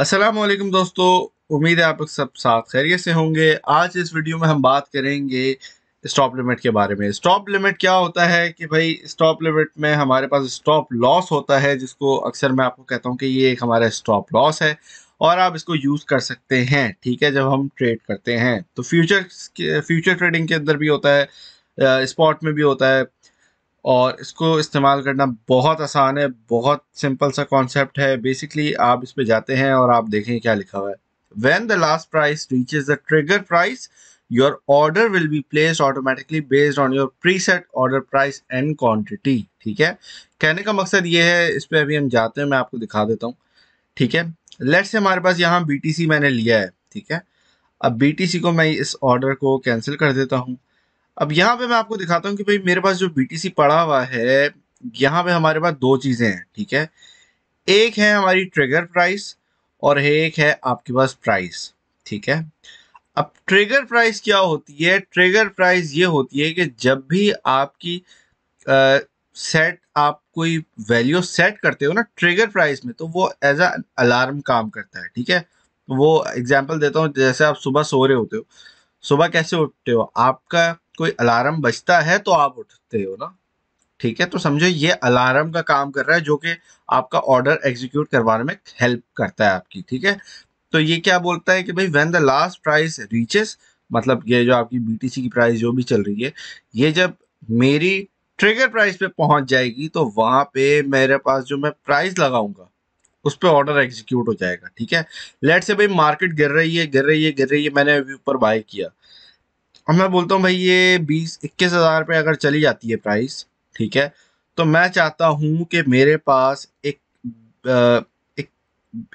अस्सलाम वालेकुम दोस्तों उम्मीद है आप लोग सब साथ खैरियत से होंगे आज इस वीडियो में हम बात करेंगे स्टॉप लिमिट के बारे में स्टॉप लिमिट क्या होता है कि भाई स्टॉप लिमिट में हमारे पास स्टॉप लॉस होता है जिसको अक्सर मैं आपको कहता हूँ कि ये एक हमारा स्टॉप लॉस है और आप इसको यूज़ कर सकते हैं ठीक है जब हम ट्रेड करते हैं तो फ्यूचर फ्यूचर ट्रेडिंग के अंदर भी होता है स्पॉट में भी होता है और इसको इस्तेमाल करना बहुत आसान है बहुत सिंपल सा कॉन्सेप्ट है बेसिकली आप इस पर जाते हैं और आप देखें क्या लिखा हुआ है last price reach is the trigger price your order will be place automatically based on your preset order price and quantity ठीक है कहने का मकसद ये है इस पर अभी हम जाते हैं मैं आपको दिखा देता हूँ ठीक है लेट से हमारे पास यहाँ बी मैंने लिया है ठीक है अब बी को मैं इस ऑर्डर को कैंसिल कर देता हूँ अब यहाँ पे मैं आपको दिखाता हूँ कि भाई मेरे पास जो BTC पड़ा हुआ है यहाँ पे हमारे पास दो चीज़ें हैं ठीक है एक है हमारी ट्रिगर प्राइस और एक है आपके पास प्राइस ठीक है अब ट्रिगर प्राइस क्या होती है ट्रिगर प्राइस ये होती है कि जब भी आपकी आ, सेट आप कोई वैल्यू सेट करते हो ना ट्रिगर प्राइस में तो वो एज अ अलार्म काम करता है ठीक है वो एग्जांपल देता हूँ जैसे आप सुबह सो रहे होते हो सुबह कैसे उठते हो आपका कोई अलार्म बजता है तो आप उठते हो ना ठीक है तो समझो ये अलार्म का काम कर रहा है जो कि आपका ऑर्डर एग्जीक्यूट करवाने में हेल्प करता है आपकी ठीक है तो ये क्या बोलता है कि भाई when the last price reaches मतलब ये जो आपकी बीटीसी की प्राइस जो भी चल रही है ये जब मेरी ट्रिगर प्राइस पे पहुंच जाएगी तो वहां पे मेरे पास जो मैं प्राइस लगाऊंगा उस पर ऑर्डर एग्जीक्यूट हो जाएगा ठीक है लेट से भाई मार्केट गिर रही है गिर रही है गिर रही है मैंने अभी ऊपर बाय किया अब मैं बोलता हूँ भाई ये बीस इक्कीस हज़ार पे अगर चली जाती है प्राइस ठीक है तो मैं चाहता हूँ कि मेरे पास एक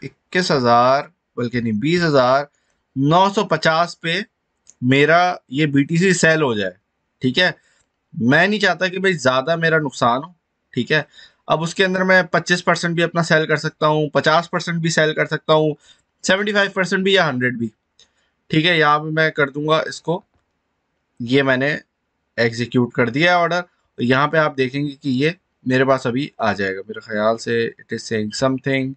इक्कीस हज़ार बल्कि नहीं बीस हज़ार नौ सौ पचास पे मेरा ये बीटीसी सेल हो जाए ठीक है मैं नहीं चाहता कि भाई ज़्यादा मेरा नुकसान हो ठीक है अब उसके अंदर मैं पच्चीस परसेंट भी अपना सेल कर सकता हूँ पचास परसेंट भी सेल कर सकता हूँ सेवेंटी फाइव परसेंट भी या हंड्रेड भी ठीक है यहाँ पर मैं कर दूंगा इसको ये मैंने एग्जीक्यूट कर दिया है ऑर्डर यहाँ पे आप देखेंगे कि ये मेरे पास अभी आ जाएगा मेरे ख्याल से इट इज़ सेइंग समथिंग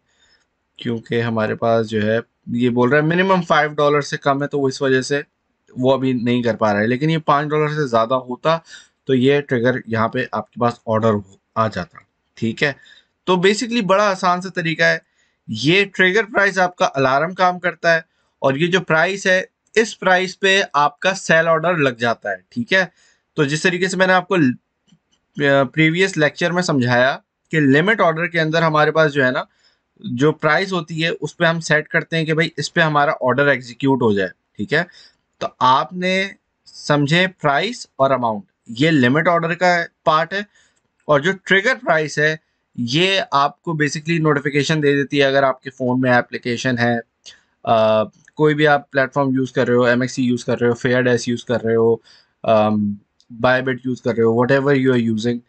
क्योंकि हमारे पास जो है ये बोल रहा है मिनिमम फाइव डॉलर से कम है तो इस वजह से वो अभी नहीं कर पा रहा है लेकिन ये पाँच डॉलर से ज़्यादा होता तो ये ट्रिगर यहाँ पे आपके पास ऑर्डर आ जाता ठीक है तो बेसिकली बड़ा आसान सा तरीका है ये ट्रिगर प्राइस आपका अलार्म काम करता है और ये जो प्राइस है इस प्राइस पे आपका सेल ऑर्डर लग जाता है ठीक है तो जिस तरीके से मैंने आपको प्रीवियस लेक्चर में समझाया कि लिमिट ऑर्डर के अंदर हमारे पास जो है ना जो प्राइस होती है उस पर हम सेट करते हैं कि भाई इस पर हमारा ऑर्डर एग्जीक्यूट हो जाए ठीक है तो आपने समझे प्राइस और अमाउंट ये लिमिट ऑर्डर का पार्ट है और जो ट्रिगर प्राइस है ये आपको बेसिकली नोटिफिकेशन दे देती है अगर आपके फ़ोन में एप्लीकेशन है कोई भी आप प्लेटफॉर्म यूज़ कर रहे हो एम यूज़ कर रहे हो फेयर डेस्क यूज़ कर रहे हो बायबिट um, यूज़ कर रहे हो whatever you are using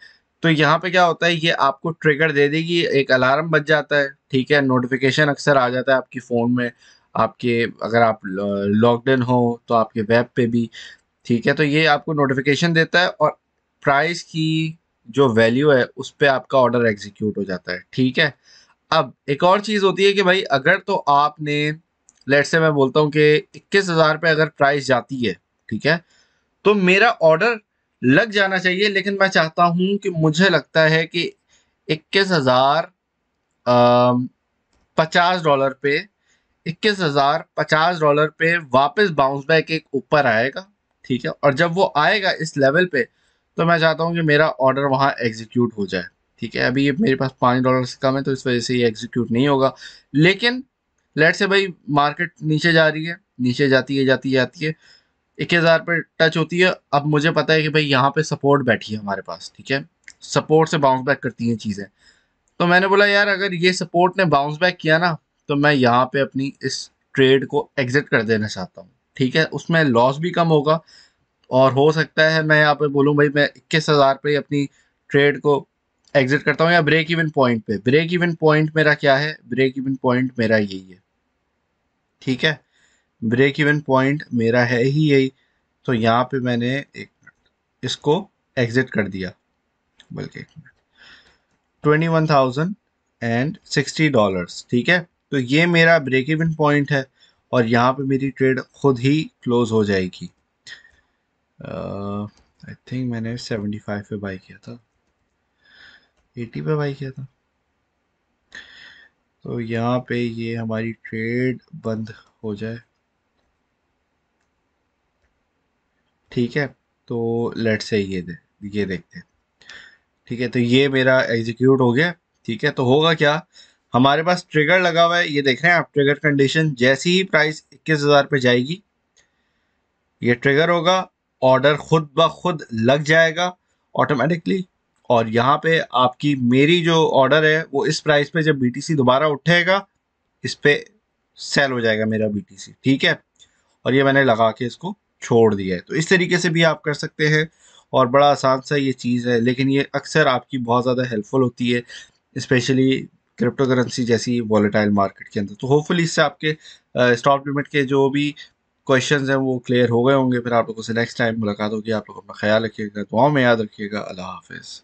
तो यहाँ पे क्या होता है ये आपको ट्रिगर दे देगी एक अलार्म बज जाता है ठीक है नोटिफिकेशन अक्सर आ जाता है आपकी फ़ोन में आपके अगर आप लॉकडाउन हो तो आपके वेब पे भी ठीक है तो ये आपको नोटिफिकेशन देता है और प्राइस की जो वैल्यू है उस पर आपका ऑर्डर एग्जीक्यूट हो जाता है ठीक है अब एक और चीज़ होती है कि भाई अगर तो आपने लेट से मैं बोलता हूँ कि इक्कीस हज़ार पर अगर प्राइस जाती है ठीक है तो मेरा ऑर्डर लग जाना चाहिए लेकिन मैं चाहता हूँ कि मुझे लगता है कि इक्कीस हज़ार पचास डॉलर पे इक्कीस हज़ार पचास डॉलर पे वापस बाउंस बैक एक ऊपर आएगा ठीक है और जब वो आएगा इस लेवल पे तो मैं चाहता हूँ कि मेरा ऑर्डर वहाँ एग्जीक्यूट हो जाए ठीक है अभी ये मेरे पास पाँच डॉलर से कम है तो इस वजह से ये एग्जीक्यूट नहीं होगा लेकिन लेट से भाई मार्केट नीचे जा रही है नीचे जाती है जाती है जाती है इक्कीस हज़ार पर टच होती है अब मुझे पता है कि भाई यहाँ पे सपोर्ट बैठी है हमारे पास ठीक है सपोर्ट से बाउंस बैक करती हैं चीज़ें तो मैंने बोला यार अगर ये सपोर्ट ने बाउंस बैक किया ना तो मैं यहाँ पे अपनी इस ट्रेड को एग्जिट कर देना चाहता हूँ ठीक है उसमें लॉस भी कम होगा और हो सकता है मैं यहाँ पे बोलूँ भाई मैं इक्कीस हज़ार पर अपनी ट्रेड को एग्जिट करता हूँ या ब्रेक इवन पॉइंट पे ब्रेक इवन पॉइंट मेरा क्या है ब्रेक इवन पॉइंट मेरा यही है ठीक है ब्रेक इवन पॉइंट मेरा है ही यही तो यहाँ पे मैंने एक मिनट इसको एग्जिट कर दिया बल्कि एक minute twenty one thousand and sixty dollars ठीक है तो ये मेरा ब्रेक इवन पॉइंट है और यहाँ पे मेरी ट्रेड खुद ही क्लोज हो जाएगी आई uh, थिंक मैंने सेवेंटी फाइव पे बाई किया था एटी पे बाई किया था तो यहाँ पे ये हमारी ट्रेड बंद हो जाए ठीक है तो लेट से ये दे ये देखते हैं ठीक है तो ये मेरा एग्जीक्यूट हो गया ठीक है तो होगा क्या हमारे पास ट्रिगर लगा हुआ है ये देख रहे हैं आप ट्रिगर कंडीशन जैसी ही प्राइस इक्कीस हज़ार पे जाएगी ये ट्रिगर होगा ऑर्डर खुद ब खुद लग जाएगा ऑटोमेटिकली और यहाँ पे आपकी मेरी जो ऑर्डर है वो इस प्राइस पे जब बीटीसी दोबारा उठेगा इस पर सेल हो जाएगा मेरा बीटीसी ठीक है और ये मैंने लगा के इसको छोड़ दिया है तो इस तरीके से भी आप कर सकते हैं और बड़ा आसान सा ये चीज़ है लेकिन ये अक्सर आपकी बहुत ज़्यादा हेल्पफुल होती है इस्पेशली क्रिप्टो करेंसी जैसी वॉलेटाइल मार्केट के अंदर तो होपफुल इससे आपके स्टॉक लिमिट के जो भी क्वेश्चंस हैं वो क्लियर हो गए होंगे फिर आप लोगों से नेक्स्ट टाइम मुलाकात होगी आप लोग अपना ख्याल रखिएगा दुआओं में याद रखिएगा अल्लाह हाफिज़